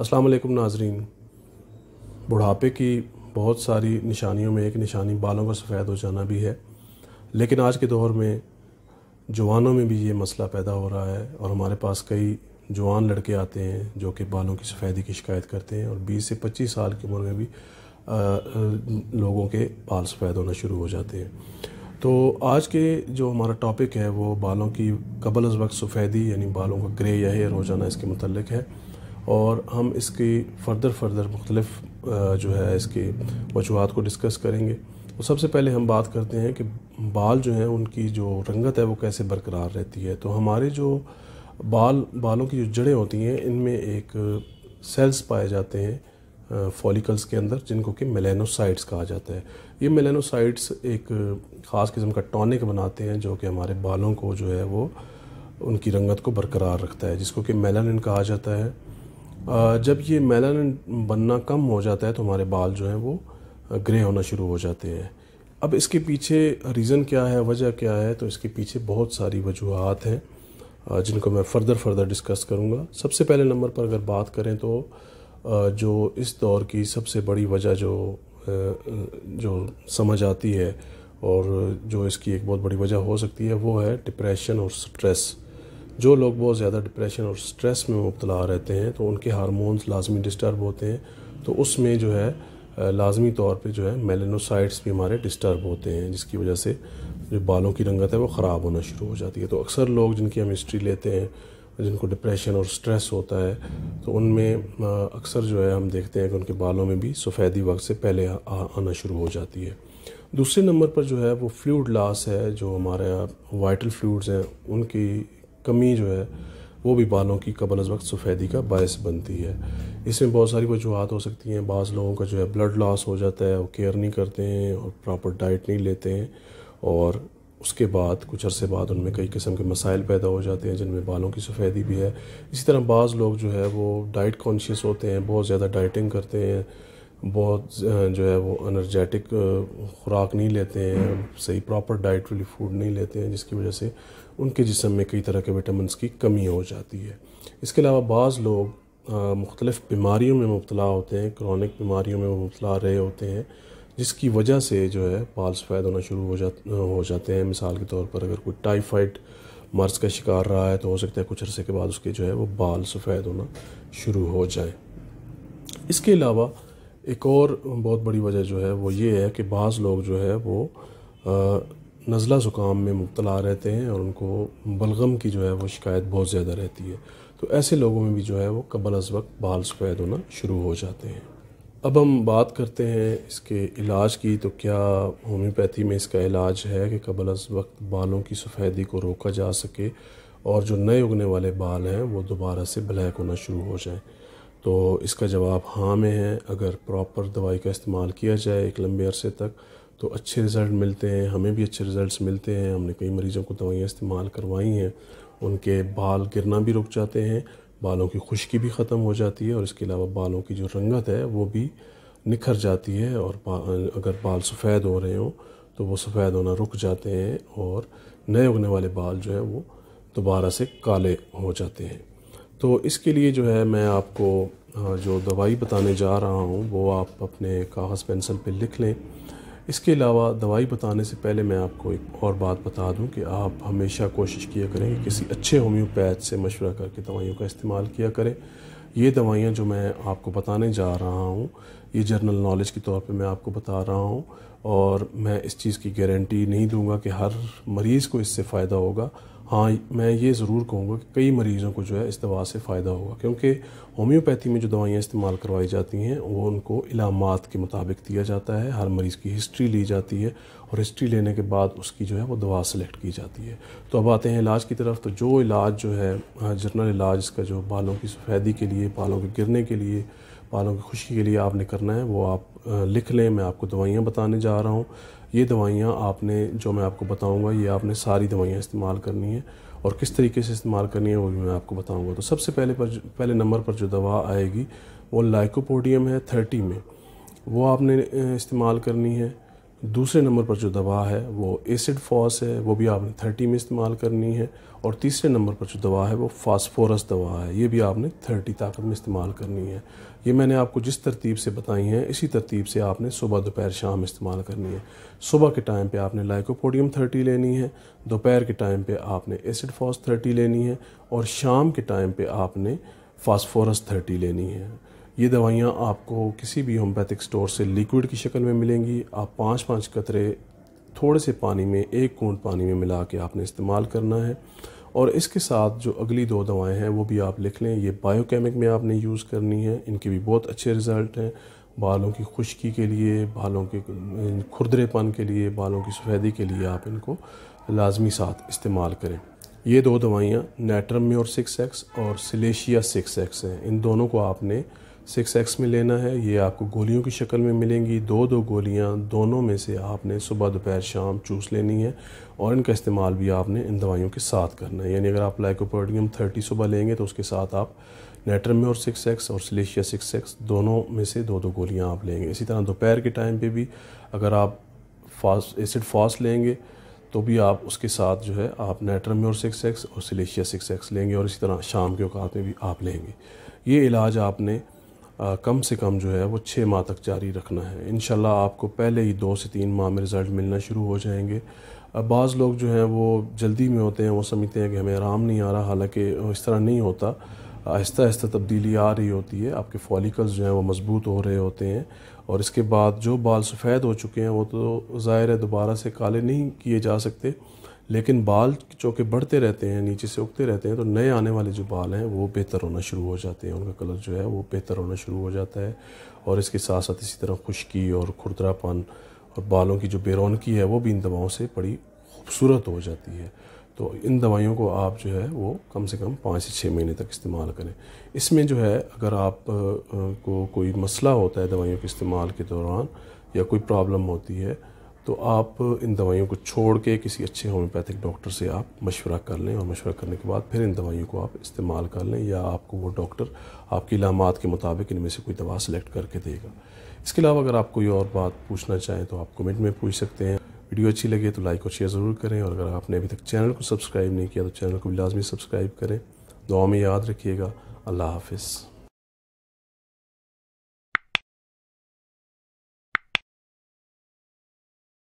अस्सलाम वालेकुम नाजरीन बुढ़ापे की बहुत सारी निशानियों में एक निशानी बालों का सफ़ेद हो जाना भी है लेकिन आज के दौर में जवानों में भी ये मसला पैदा हो रहा है और हमारे पास कई जवान लड़के आते हैं जो कि बालों की सफ़ेदी की शिकायत करते हैं और 20 से 25 साल की उम्र में भी आ, लोगों के बाल सफ़ेद होना शुरू हो जाते हैं तो आज के जो हमारा टॉपिक है वो बालों की कबल अज वक्त सफ़ेदी यानी बालों का ग्रे या हेयर हो जाना इसके मतलब है और हम इसकी फ़र्दर फ़र्दर मुख्तलफ़ जो है इसके वजूहत को डिस्कस करेंगे तो सबसे पहले हम बात करते हैं कि बाल जो हैं उनकी जो रंगत है वो कैसे बरकरार रहती है तो हमारे जो बाल बालों की जो जड़ें होती हैं इनमें एक सेल्स पाए जाते हैं फॉलिकल्स के अंदर जिनको कि मेलेनोसाइट्स कहा जाता है ये मेलेनोसाइट्स एक ख़ास किस्म का टॉनिक बनाते हैं जो कि हमारे बालों को जो है वो उनकी रंगत को बरकरार रखता है जिसको कि मेलानिन कहा जाता है जब ये मेलानिन बनना कम हो जाता है तो हमारे बाल जो हैं वो ग्रे होना शुरू हो जाते हैं अब इसके पीछे रीज़न क्या है वजह क्या है तो इसके पीछे बहुत सारी वजूहत हैं जिनको मैं फ़र्दर फर्दर डिस्कस करूँगा सबसे पहले नंबर पर अगर बात करें तो जो इस दौर की सबसे बड़ी वजह जो जो समझ आती है और जो इसकी एक बहुत बड़ी वजह हो सकती है वो है डिप्रेशन और स्ट्रेस जो लोग बहुत ज़्यादा डिप्रेशन और स्ट्रेस में मुबतला रहते हैं तो उनके हारमोन्स लाजमी डिस्टर्ब होते हैं तो उसमें जो है लाजमी तौर पे जो है मेलेनोसाइट्स भी हमारे डिस्टर्ब होते हैं जिसकी वजह से जो बालों की रंगत है वो ख़राब होना शुरू हो जाती है तो अक्सर लोग जिनकी हम हिस्ट्री लेते हैं जिनको डिप्रेशन और स्ट्रेस होता है तो उनमें अक्सर जो है हम देखते हैं कि उनके बालों में भी सफ़ेदी वक्त से पहले आ, आना शुरू हो जाती है दूसरे नंबर पर जो है वो फ्लूड लॉस है जो हमारे वाइटल फ्लूड्स हैं उनकी कमी जो है वो भी बालों की कबल वक्त सफ़ेदी का बायस बनती है इसमें बहुत सारी वजूहत हो सकती हैं बाज़ लोगों का जो है ब्लड लॉस हो जाता है वो केयर नहीं करते हैं और प्रॉपर डाइट नहीं लेते हैं और उसके बाद कुछ अरसे बाद उनमें कई किस्म के मसाइल पैदा हो जाते हैं जिनमें बालों की सफ़ेदी भी है इसी तरह बाज़ लोग जो है वो डाइट कॉन्शियस होते हैं बहुत ज़्यादा डाइटिंग करते हैं बहुत जो है वो अनर्जेटिक खुराक नहीं लेते हैं सही प्रॉपर डाइट वाली फूड नहीं लेते हैं जिसकी वजह से उनके जिसम में कई तरह के विटामिनस की कमी हो जाती है इसके अलावा बाज़ लोग मुख्तलिफ़ बीमारियों में मुबतला होते हैं क्रॉनिक बीमारियों में मुबतला रहे होते हैं जिसकी वजह से जो है बाल सफ़ेद होना शुरू हो जा हो जाते हैं मिसाल के तौर पर अगर कोई टाइफाइड मर्ज़ का शिकार रहा है तो हो सकता है कुछ अरसे के बाद उसके जो है वो बाल सफ़ेद होना शुरू हो जाए इसके अलावा एक और बहुत बड़ी वजह जो है वो ये है कि बाज़ लोग जो है वो नज़ला ज़ुकाम में मुबतला रहते हैं और उनको बलगम की जो है वो शिकायत बहुत ज़्यादा रहती है तो ऐसे लोगों में भी जो है वो कबल अज़ वक्त बाल सफ़ेद होना शुरू हो जाते हैं अब हम बात करते हैं इसके इलाज की तो क्या होम्योपैथी में इसका इलाज है कि कबल अज़ वक्त बालों की सफ़ेदी को रोका जा सके और जो नए उगने वाले बाल हैं वो दोबारा से ब्लैक होना शुरू हो जाएँ तो इसका जवाब हाँ में है अगर प्रॉपर दवाई का इस्तेमाल किया जाए एक लंबे अरसे तक तो अच्छे रिज़ल्ट मिलते हैं हमें भी अच्छे रिज़ल्ट मिलते हैं हमने कई मरीज़ों को दवाइयाँ इस्तेमाल करवाई हैं उनके बाल गिरना भी रुक जाते हैं बालों की खुश्की भी ख़त्म हो जाती है और इसके अलावा बालों की जो रंगत है वो भी निखर जाती है और अगर बाल सफ़ेद हो रहे हों तो वो सफ़ेद होना रुक जाते हैं और नए उगने वाले बाल जो है वो दोबारा से काले हो जाते हैं तो इसके लिए जो है मैं आपको जो दवाई बताने जा रहा हूँ वो आप अपने कागज़ पेंसिल पे लिख लें इसके अलावा दवाई बताने से पहले मैं आपको एक और बात बता दूं कि आप हमेशा कोशिश किया करें कि किसी अच्छे होम्योपैथ से मशवरा करके दवाइयों का इस्तेमाल किया करें ये दवाइयाँ जो मैं आपको बताने जा रहा हूँ ये जनरल नॉलेज के तौर पे मैं आपको बता रहा हूँ और मैं इस चीज़ की गारंटी नहीं दूंगा कि हर मरीज़ को इससे फ़ायदा होगा हाँ मैं ये ज़रूर कहूँगा कि कई मरीज़ों को जो है इस दवा से फ़ायदा होगा क्योंकि होम्योपैथी में जो दवाइयाँ इस्तेमाल करवाई जाती हैं वो उनको इलामत के मुताबिक दिया जाता है हर मरीज़ की हिस्ट्री ली जाती है और हिस्ट्री लेने के बाद उसकी जो है वो दवा सेलेक्ट की जाती है तो अब आते हैं इलाज की तरफ तो जो इलाज जो है हाँ, जनरल इलाज इसका जो बालों की सफ़ेदी के लिए बालों के गिरने के लिए बालों की खुशी के लिए आपने करना है वो आप लिख लें मैं आपको दवाइयाँ बताने जा रहा हूँ ये दवाइयाँ आपने जो मैं आपको बताऊँगा ये आपने सारी दवाइयाँ इस्तेमाल करनी है और किस तरीके से इस्तेमाल करनी है वो भी मैं आपको बताऊँगा तो सबसे पहले पर पहले नंबर पर जो दवा आएगी वो लाइकोपोडियम है थर्टी में वो आपने इस्तेमाल करनी है दूसरे नंबर पर जो दवा है वो एसिड फॉस है वो भी आपने थर्टी में इस्तेमाल करनी है और तीसरे नंबर पर जो दवा है वो फास्फोरस दवा है ये भी आपने थर्टी ताकत में इस्तेमाल करनी है ये मैंने आपको जिस तरतीब से बताई है इसी तरतीब से आपने सुबह दोपहर शाम इस्तेमाल करनी है सुबह के टाइम पे आपने लाइकोपोडियम थर्टी लेनी है दोपहर के टाइम पे आपने एसिड फॉस थर्टी लेनी है और शाम के टाइम पे आपने फास्फोरस थर्टी लेनी है ये दवाइयाँ आपको किसी भी होम्योपैथिक स्टोर से लिक्विड की शक्ल में मिलेंगी आप पाँच पाँच कतरे थोड़े से पानी में एक कूट पानी में मिला के आपने इस्तेमाल करना है और इसके साथ जो अगली दो दवाएं हैं वो भी आप लिख लें ये बायोकेमिक में आपने यूज़ करनी है इनके भी बहुत अच्छे रिज़ल्ट हैं बालों की खुश्की के लिए बालों के खुरदरेपन के लिए बालों की सफ़ेदी के लिए आप इनको लाजमी साथ इस्तेमाल करें ये दो दवाइयाँ नेट्रम म्योर सिक्स एक्स और सिलेशिया सिक्स एक्स हैं इन दोनों को आपने सिक्स एक्स में लेना है ये आपको गोलियों की शक्ल में मिलेंगी दो दो गोलियाँ दोनों में से आपने सुबह दोपहर शाम चूस लेनी है और इनका इस्तेमाल भी आपने इन दवाइयों के साथ करना है यानी अगर आप लाइकोपोडियम थर्टी सुबह लेंगे तो उसके साथ आप नेटर में और सिक्स एक्स और सिलेशिया सिक्स एक्स दोनों में से दो दो गोलियाँ आप लेंगे इसी तरह दोपहर के टाइम पर भी अगर आप फास्ट एसिड फास्ट लेंगे तो भी आप उसके साथ जो है आप नेट्रम और सिक्स एक्स और सिलेशिया सिक्स एक्स लेंगे और इसी तरह शाम के अवकात में भी आप लेंगे ये इलाज आपने कम से कम जो है वो छः माह तक जारी रखना है इन आपको पहले ही दो से तीन माह में रिज़ल्ट मिलना शुरू हो जाएंगे बाज़ लोग जो हैं वो जल्दी में होते हैं वो समझते हैं कि हमें आराम नहीं आ रहा हालांकि इस तरह नहीं होता आहिस्ता आहिस्ता तब्दीली आ रही होती है आपके फॉलिकल्स जो हैं वो मज़बूत हो रहे होते हैं और इसके बाद जो बाल सफ़ेद हो चुके हैं वो तो ज़ाहिर है दोबारा से काले नहीं किए जा सकते लेकिन बाल चूँकि बढ़ते रहते हैं नीचे से उगते रहते हैं तो नए आने वाले जो बाल हैं वो बेहतर होना शुरू हो जाते हैं उनका कलर जो है वो बेहतर होना शुरू हो जाता है और इसके साथ साथ इसी तरह खुश्की और खुरदरापन और बालों की जो बेरौनकी है वो भी इन दवाओं से बड़ी खूबसूरत हो जाती है तो इन दवाइयों को आप जो है वो कम से कम पाँच से छः महीने तक इस्तेमाल करें इसमें जो है अगर आप को कोई मसला होता है दवाइयों के इस्तेमाल के दौरान या कोई प्रॉब्लम होती है तो आप इन दवाइयों को छोड़ के किसी अच्छे होम्योपैथिक डॉक्टर से आप मशवरा कर लें और मशवरा करने के बाद फिर इन दवाइयों को आप इस्तेमाल कर लें या आपको वो डॉक्टर आपकी इलामत के मुताबिक इनमें से कोई दवा सेलेक्ट करके देगा इसके अलावा अगर आप कोई और बात पूछना चाहें तो आप कमेंट में पूछ सकते हैं वीडियो अच्छी लगे तो लाइक और शेयर ज़रूर करें और अगर आपने अभी तक चैनल को सब्सक्राइब नहीं किया तो चैनल को भी लाजमी सब्सक्राइब करें दुआ में याद रखिएगा अल्लाह हाफिज़